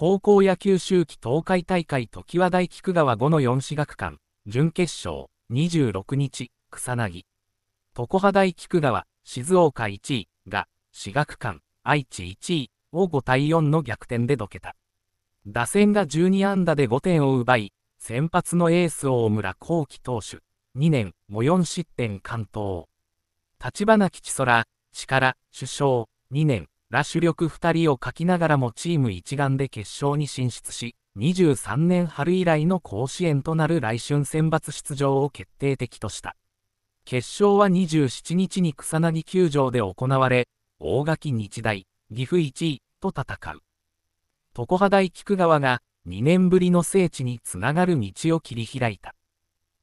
高校野球秋季東海大会常盤大菊川5の4私学館、準決勝、26日、草薙。常葉大菊川、静岡1位が、私学館、愛知1位を5対4の逆転でどけた。打線が12安打で5点を奪い、先発のエース大村幸輝投手、2年、も4失点完投。立花吉空、力、首相、2年、ラッシュ力2人を欠きながらもチーム一丸で決勝に進出し、23年春以来の甲子園となる来春選抜出場を決定的とした。決勝は27日に草薙球場で行われ、大垣日大、岐阜1位と戦う。常葉大菊川が2年ぶりの聖地につながる道を切り開いた。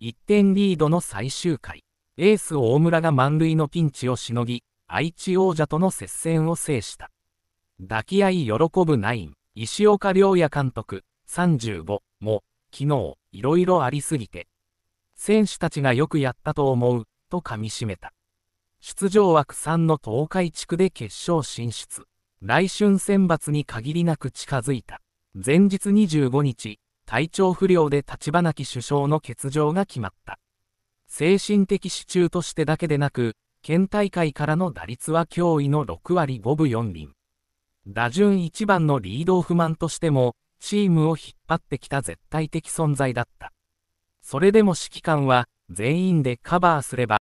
1点リードの最終回、エース大村が満塁のピンチをしのぎ、愛知王者との接戦を制した。抱き合い喜ぶナイン、石岡良也監督、35も、昨日、いろいろありすぎて、選手たちがよくやったと思う、と噛みしめた。出場枠3の東海地区で決勝進出。来春選抜に限りなく近づいた。前日25日、体調不良で立花木首相の欠場が決まった。精神的支柱としてだけでなく、県大会からの打率は驚異の6割5分4厘。打順1番のリードオフマンとしても、チームを引っ張ってきた絶対的存在だった。それでも指揮官は、全員でカバーすれば、